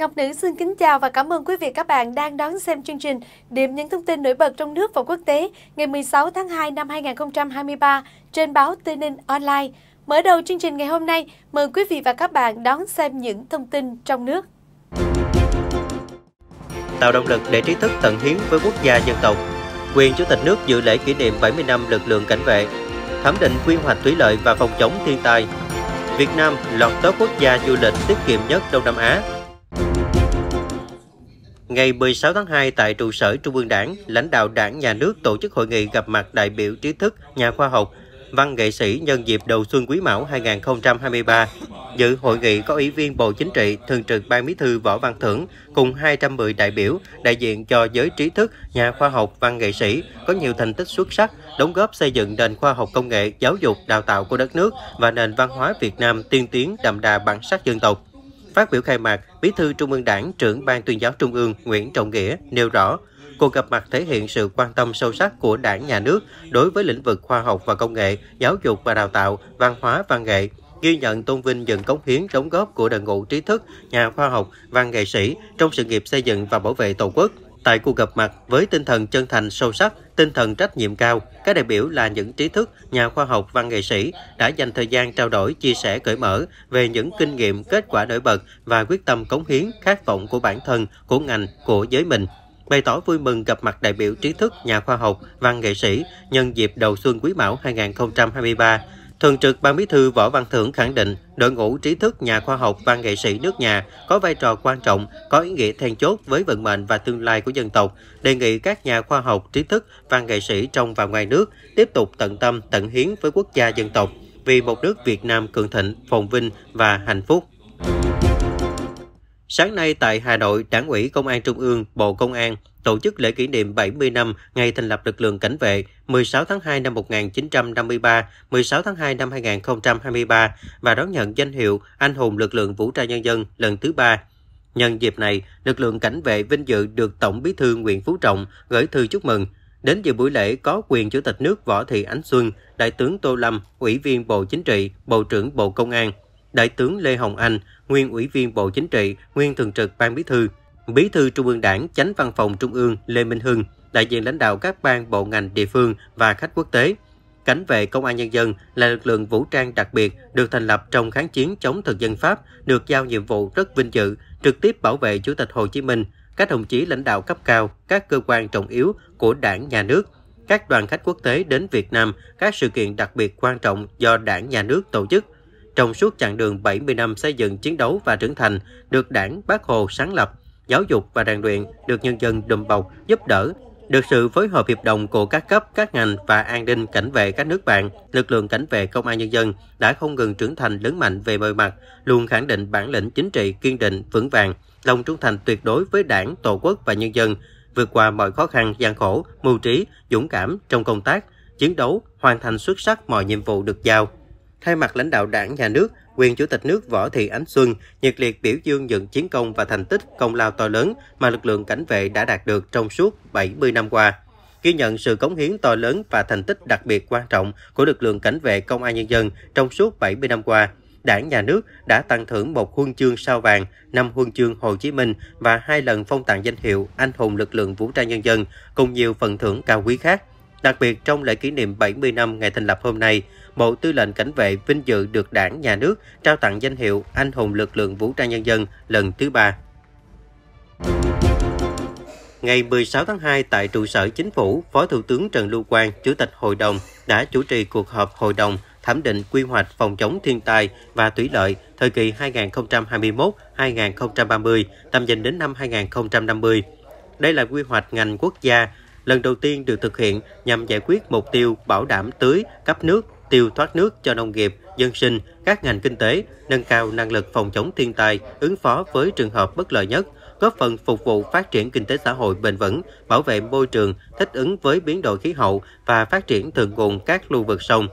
Ngọc Nữ xin kính chào và cảm ơn quý vị các bạn đang đón xem chương trình Điểm những thông tin nổi bật trong nước và quốc tế ngày 16 tháng 2 năm 2023 trên báo Tây Ninh Online. Mở đầu chương trình ngày hôm nay, mời quý vị và các bạn đón xem những thông tin trong nước. Tạo động lực để trí thức tận hiến với quốc gia dân tộc. Quyền Chủ tịch nước dự lễ kỷ niệm 70 năm lực lượng cảnh vệ, thẩm định quy hoạch thủy lợi và phòng chống thiên tai. Việt Nam lọt tới quốc gia du lịch tiết kiệm nhất Đông Nam Á Ngày 16 tháng 2 tại trụ sở Trung ương Đảng, lãnh đạo Đảng nhà nước tổ chức hội nghị gặp mặt đại biểu trí thức, nhà khoa học, văn nghệ sĩ nhân dịp đầu xuân Quý Mão 2023. Dự hội nghị có Ủy viên Bộ Chính trị, Thường trực Ban Bí thư Võ Văn Thưởng cùng 210 đại biểu đại diện cho giới trí thức, nhà khoa học, văn nghệ sĩ có nhiều thành tích xuất sắc, đóng góp xây dựng nền khoa học công nghệ, giáo dục, đào tạo của đất nước và nền văn hóa Việt Nam tiên tiến đậm đà bản sắc dân tộc. Phát biểu khai mạc, Bí thư Trung ương Đảng, trưởng Ban tuyên giáo Trung ương Nguyễn Trọng Nghĩa nêu rõ, cuộc gặp mặt thể hiện sự quan tâm sâu sắc của Đảng, Nhà nước đối với lĩnh vực khoa học và công nghệ, giáo dục và đào tạo, văn hóa, văn nghệ, ghi nhận tôn vinh những cống hiến đóng góp của đội ngũ trí thức, nhà khoa học, văn nghệ sĩ trong sự nghiệp xây dựng và bảo vệ Tổ quốc, Tại cuộc gặp mặt với tinh thần chân thành sâu sắc, tinh thần trách nhiệm cao, các đại biểu là những trí thức, nhà khoa học, văn nghệ sĩ đã dành thời gian trao đổi, chia sẻ cởi mở về những kinh nghiệm, kết quả nổi bật và quyết tâm cống hiến, khát vọng của bản thân, của ngành, của giới mình bày tỏ vui mừng gặp mặt đại biểu trí thức, nhà khoa học, văn nghệ sĩ nhân dịp đầu xuân Quý Mão 2023 Thường trực Ban Bí thư Võ Văn Thưởng khẳng định, đội ngũ trí thức nhà khoa học văn nghệ sĩ nước nhà có vai trò quan trọng, có ý nghĩa then chốt với vận mệnh và tương lai của dân tộc, đề nghị các nhà khoa học, trí thức văn nghệ sĩ trong và ngoài nước tiếp tục tận tâm, tận hiến với quốc gia dân tộc vì một nước Việt Nam cường thịnh, phồn vinh và hạnh phúc. Sáng nay tại Hà Nội, Đảng ủy Công an Trung ương, Bộ Công an tổ chức lễ kỷ niệm 70 năm ngày thành lập lực lượng cảnh vệ 16 tháng 2 năm 1953, 16 tháng 2 năm 2023 và đón nhận danh hiệu Anh hùng lực lượng vũ trang nhân dân lần thứ ba. Nhân dịp này, lực lượng cảnh vệ vinh dự được Tổng Bí thư Nguyễn Phú Trọng gửi thư chúc mừng. Đến dự buổi lễ có quyền Chủ tịch nước Võ Thị Ánh Xuân, Đại tướng Tô Lâm, Ủy viên Bộ Chính trị, Bộ trưởng Bộ Công an, Đại tướng Lê Hồng Anh, nguyên Ủy viên Bộ Chính trị, nguyên Thường trực Ban Bí thư, Bí thư Trung ương Đảng, Chánh Văn phòng Trung ương Lê Minh Hưng, đại diện lãnh đạo các ban bộ ngành địa phương và khách quốc tế. Cảnh vệ Công an Nhân dân là lực lượng vũ trang đặc biệt được thành lập trong kháng chiến chống thực dân Pháp, được giao nhiệm vụ rất vinh dự, trực tiếp bảo vệ Chủ tịch Hồ Chí Minh, các đồng chí lãnh đạo cấp cao, các cơ quan trọng yếu của đảng, nhà nước, các đoàn khách quốc tế đến Việt Nam, các sự kiện đặc biệt quan trọng do đảng, nhà nước tổ chức – trong suốt chặng đường 70 năm xây dựng chiến đấu và trưởng thành, được đảng, bác Hồ sáng lập, giáo dục và rèn luyện, được nhân dân đùm bọc, giúp đỡ, được sự phối hợp hiệp đồng của các cấp, các ngành và an ninh cảnh vệ các nước bạn, lực lượng cảnh vệ công an nhân dân đã không ngừng trưởng thành lớn mạnh về mọi mặt, luôn khẳng định bản lĩnh chính trị kiên định, vững vàng, lòng trung thành tuyệt đối với đảng, tổ quốc và nhân dân, vượt qua mọi khó khăn, gian khổ, mưu trí, dũng cảm trong công tác, chiến đấu, hoàn thành xuất sắc mọi nhiệm vụ được giao thay mặt lãnh đạo đảng, nhà nước, quyền Chủ tịch nước Võ Thị Ánh Xuân nhiệt liệt biểu dương những chiến công và thành tích công lao to lớn mà lực lượng cảnh vệ đã đạt được trong suốt 70 năm qua ghi nhận sự cống hiến to lớn và thành tích đặc biệt quan trọng của lực lượng cảnh vệ công an nhân dân trong suốt 70 năm qua. Đảng nhà nước đã tặng thưởng một huân chương sao vàng, năm huân chương Hồ Chí Minh và hai lần phong tặng danh hiệu Anh hùng lực lượng vũ trang nhân dân cùng nhiều phần thưởng cao quý khác. Đặc biệt trong lễ kỷ niệm 70 năm ngày thành lập hôm nay, Bộ Tư lệnh Cảnh vệ vinh dự được Đảng, Nhà nước trao tặng danh hiệu Anh hùng lực lượng vũ trang nhân dân lần thứ ba. Ngày 16 tháng 2 tại trụ sở chính phủ, Phó Thủ tướng Trần Lưu Quang, Chủ tịch Hội đồng đã chủ trì cuộc họp Hội đồng thẩm định quy hoạch phòng chống thiên tai và thủy lợi thời kỳ 2021-2030, tầm nhìn đến năm 2050. Đây là quy hoạch ngành quốc gia lần đầu tiên được thực hiện nhằm giải quyết mục tiêu bảo đảm tưới, cấp nước, tiêu thoát nước cho nông nghiệp, dân sinh, các ngành kinh tế, nâng cao năng lực phòng chống thiên tai, ứng phó với trường hợp bất lợi nhất, góp phần phục vụ phát triển kinh tế xã hội bền vững, bảo vệ môi trường, thích ứng với biến đổi khí hậu và phát triển thượng nguồn các lưu vực sông.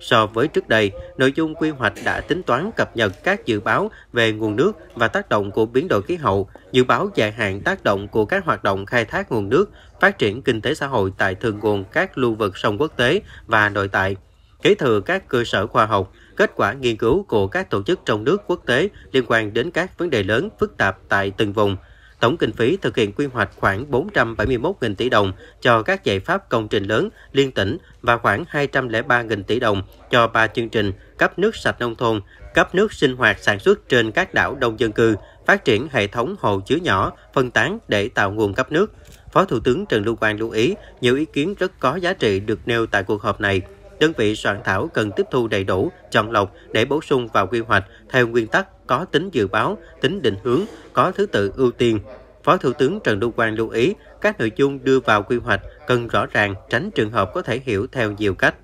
So với trước đây, nội dung quy hoạch đã tính toán cập nhật các dự báo về nguồn nước và tác động của biến đổi khí hậu, dự báo dài hạn tác động của các hoạt động khai thác nguồn nước, phát triển kinh tế xã hội tại thượng nguồn các lưu vực sông quốc tế và nội tại, kế thừa các cơ sở khoa học, kết quả nghiên cứu của các tổ chức trong nước quốc tế liên quan đến các vấn đề lớn phức tạp tại từng vùng. Tổng kinh phí thực hiện quy hoạch khoảng 471.000 tỷ đồng cho các giải pháp công trình lớn liên tỉnh và khoảng 203.000 tỷ đồng cho ba chương trình cấp nước sạch nông thôn, cấp nước sinh hoạt sản xuất trên các đảo đông dân cư, phát triển hệ thống hồ chứa nhỏ, phân tán để tạo nguồn cấp nước. Phó Thủ tướng Trần Lưu Quang lưu ý nhiều ý kiến rất có giá trị được nêu tại cuộc họp này. Đơn vị soạn thảo cần tiếp thu đầy đủ, chọn lọc để bổ sung vào quy hoạch theo nguyên tắc có tính dự báo, tính định hướng, có thứ tự ưu tiên. Phó Thủ tướng Trần Lưu Quang lưu ý các nội dung đưa vào quy hoạch cần rõ ràng tránh trường hợp có thể hiểu theo nhiều cách.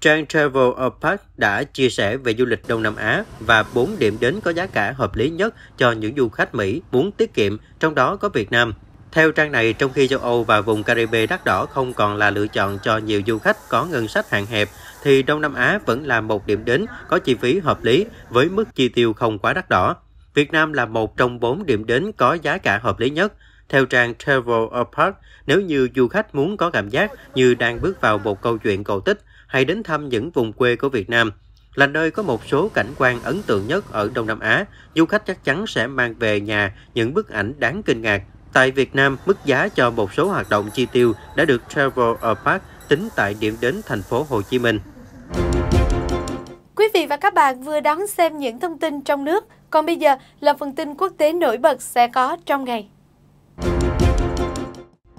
Trang Travel Apart đã chia sẻ về du lịch Đông Nam Á và 4 điểm đến có giá cả hợp lý nhất cho những du khách Mỹ muốn tiết kiệm, trong đó có Việt Nam. Theo trang này, trong khi châu Âu và vùng Caribe đắt đỏ không còn là lựa chọn cho nhiều du khách có ngân sách hạn hẹp, thì Đông Nam Á vẫn là một điểm đến có chi phí hợp lý với mức chi tiêu không quá đắt đỏ. Việt Nam là một trong bốn điểm đến có giá cả hợp lý nhất. Theo trang Travel Apart, nếu như du khách muốn có cảm giác như đang bước vào một câu chuyện cổ tích, hay đến thăm những vùng quê của Việt Nam là nơi có một số cảnh quan ấn tượng nhất ở Đông Nam Á, du khách chắc chắn sẽ mang về nhà những bức ảnh đáng kinh ngạc. Tại Việt Nam, mức giá cho một số hoạt động chi tiêu đã được Travel Park tính tại điểm đến thành phố Hồ Chí Minh. Quý vị và các bạn vừa đón xem những thông tin trong nước, còn bây giờ là phần tin quốc tế nổi bật sẽ có trong ngày.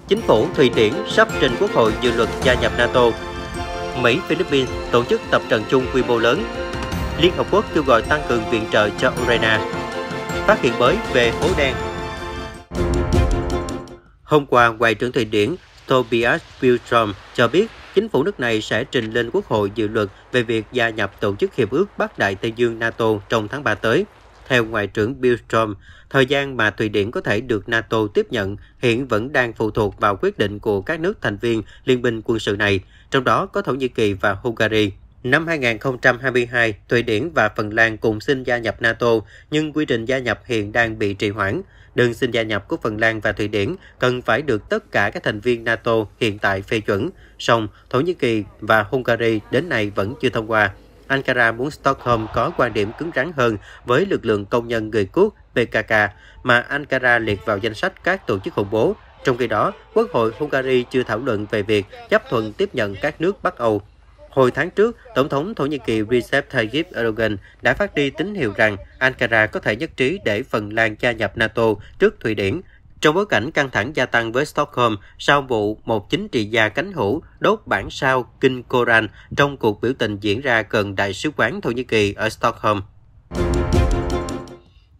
Chính phủ Thụy Điển sắp trình Quốc hội dự luật gia nhập NATO Mỹ, Philippines tổ chức tập trận chung quy mô lớn. Liên Hợp Quốc kêu gọi tăng cường viện trợ cho Ukraine. Phát hiện mới về hố đen. Hôm qua, Ngoại trưởng Thụy Điển Tobias Billstrom cho biết chính phủ nước này sẽ trình lên Quốc hội dự luật về việc gia nhập Tổ chức Hiệp ước Bắc Đại Tây Dương NATO trong tháng 3 tới – theo Ngoại trưởng Bill Strom, thời gian mà Thụy Điển có thể được NATO tiếp nhận hiện vẫn đang phụ thuộc vào quyết định của các nước thành viên liên minh quân sự này, trong đó có Thổ Nhĩ Kỳ và Hungary. Năm 2022, Thụy Điển và Phần Lan cùng xin gia nhập NATO, nhưng quy trình gia nhập hiện đang bị trì hoãn. Đơn xin gia nhập của Phần Lan và Thụy Điển cần phải được tất cả các thành viên NATO hiện tại phê chuẩn. Song, Thổ Nhĩ Kỳ và Hungary đến nay vẫn chưa thông qua. Ankara muốn Stockholm có quan điểm cứng rắn hơn với lực lượng công nhân người Quốc PKK mà Ankara liệt vào danh sách các tổ chức khủng bố. Trong khi đó, Quốc hội Hungary chưa thảo luận về việc chấp thuận tiếp nhận các nước Bắc Âu. Hồi tháng trước, Tổng thống Thổ Nhĩ Kỳ Recep Tayyip Erdogan đã phát đi tín hiệu rằng Ankara có thể nhất trí để Phần Lan gia nhập NATO trước Thụy Điển, trong bối cảnh căng thẳng gia tăng với Stockholm sau vụ một chính trị gia cánh hữu đốt bản sao Kinh Koran trong cuộc biểu tình diễn ra gần Đại sứ quán Thổ Nhĩ Kỳ ở Stockholm.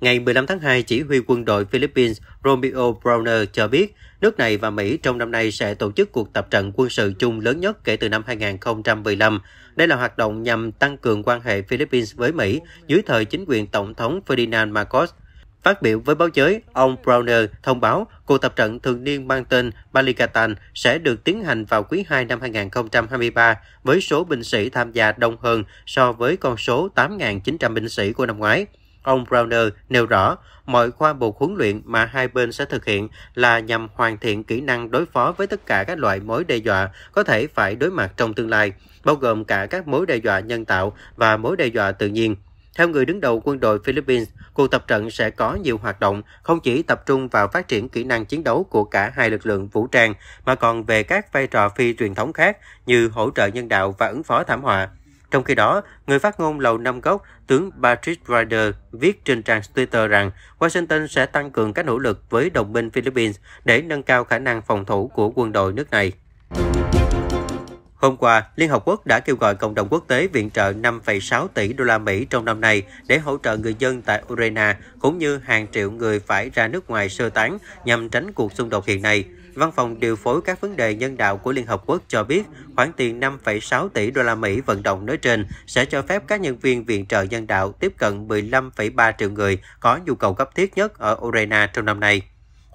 Ngày 15 tháng 2, chỉ huy quân đội Philippines Romeo Browner cho biết nước này và Mỹ trong năm nay sẽ tổ chức cuộc tập trận quân sự chung lớn nhất kể từ năm 2015. Đây là hoạt động nhằm tăng cường quan hệ Philippines với Mỹ dưới thời chính quyền Tổng thống Ferdinand Marcos – Phát biểu với báo giới, ông Browner thông báo cuộc tập trận thường niên mang tên Balikatan sẽ được tiến hành vào quý 2 năm 2023 với số binh sĩ tham gia đông hơn so với con số 8.900 binh sĩ của năm ngoái. Ông Browner nêu rõ, mọi khoa buộc huấn luyện mà hai bên sẽ thực hiện là nhằm hoàn thiện kỹ năng đối phó với tất cả các loại mối đe dọa có thể phải đối mặt trong tương lai, bao gồm cả các mối đe dọa nhân tạo và mối đe dọa tự nhiên. Theo người đứng đầu quân đội Philippines, cuộc tập trận sẽ có nhiều hoạt động, không chỉ tập trung vào phát triển kỹ năng chiến đấu của cả hai lực lượng vũ trang, mà còn về các vai trò phi truyền thống khác như hỗ trợ nhân đạo và ứng phó thảm họa. Trong khi đó, người phát ngôn Lầu Năm Góc, tướng Patrick Ryder viết trên trang Twitter rằng Washington sẽ tăng cường các nỗ lực với đồng minh Philippines để nâng cao khả năng phòng thủ của quân đội nước này. Hôm qua, Liên Hợp Quốc đã kêu gọi cộng đồng quốc tế viện trợ 5,6 tỷ đô la Mỹ trong năm nay để hỗ trợ người dân tại Ukraine cũng như hàng triệu người phải ra nước ngoài sơ tán nhằm tránh cuộc xung đột hiện nay. Văn phòng điều phối các vấn đề nhân đạo của Liên Hợp Quốc cho biết khoản tiền 5,6 tỷ đô la Mỹ vận động nói trên sẽ cho phép các nhân viên viện trợ nhân đạo tiếp cận 15,3 triệu người có nhu cầu cấp thiết nhất ở Ukraine trong năm nay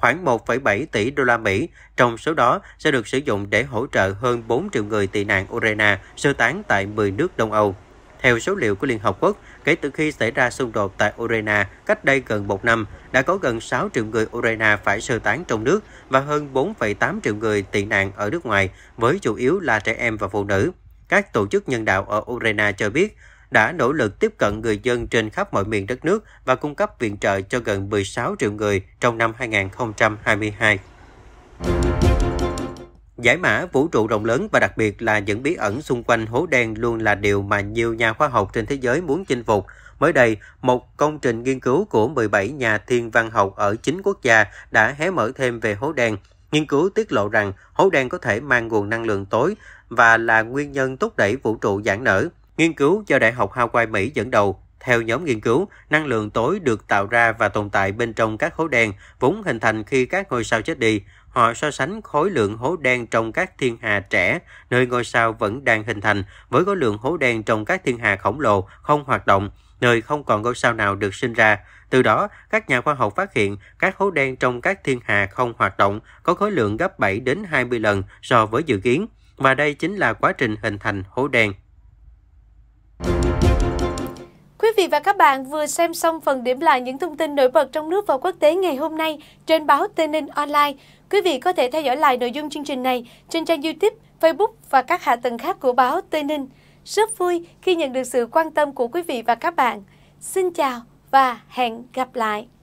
khoảng 1,7 tỷ đô la Mỹ, trong số đó sẽ được sử dụng để hỗ trợ hơn 4 triệu người tị nạn Ukraine sơ tán tại 10 nước Đông Âu. Theo số liệu của Liên Hợp Quốc, kể từ khi xảy ra xung đột tại Ukraine cách đây gần một năm, đã có gần 6 triệu người Ukraine phải sơ tán trong nước và hơn 4,8 triệu người tị nạn ở nước ngoài, với chủ yếu là trẻ em và phụ nữ. Các tổ chức nhân đạo ở Ukraine cho biết đã nỗ lực tiếp cận người dân trên khắp mọi miền đất nước và cung cấp viện trợ cho gần 16 triệu người trong năm 2022. Giải mã vũ trụ rộng lớn và đặc biệt là những bí ẩn xung quanh hố đen luôn là điều mà nhiều nhà khoa học trên thế giới muốn chinh phục. Mới đây, một công trình nghiên cứu của 17 nhà thiên văn học ở 9 quốc gia đã hé mở thêm về hố đen. Nghiên cứu tiết lộ rằng hố đen có thể mang nguồn năng lượng tối và là nguyên nhân thúc đẩy vũ trụ giãn nở. Nghiên cứu do Đại học Hawaii Mỹ dẫn đầu, theo nhóm nghiên cứu, năng lượng tối được tạo ra và tồn tại bên trong các hố đen vốn hình thành khi các ngôi sao chết đi. Họ so sánh khối lượng hố đen trong các thiên hà trẻ, nơi ngôi sao vẫn đang hình thành, với khối lượng hố đen trong các thiên hà khổng lồ không hoạt động, nơi không còn ngôi sao nào được sinh ra. Từ đó, các nhà khoa học phát hiện các hố đen trong các thiên hà không hoạt động có khối lượng gấp 7 đến 20 lần so với dự kiến. Và đây chính là quá trình hình thành hố đen. Quý vị và các bạn vừa xem xong phần điểm lại những thông tin nổi bật trong nước và quốc tế ngày hôm nay trên báo Tây Ninh Online. Quý vị có thể theo dõi lại nội dung chương trình này trên trang YouTube, Facebook và các hạ tầng khác của báo Tây Ninh. Rất vui khi nhận được sự quan tâm của quý vị và các bạn. Xin chào và hẹn gặp lại!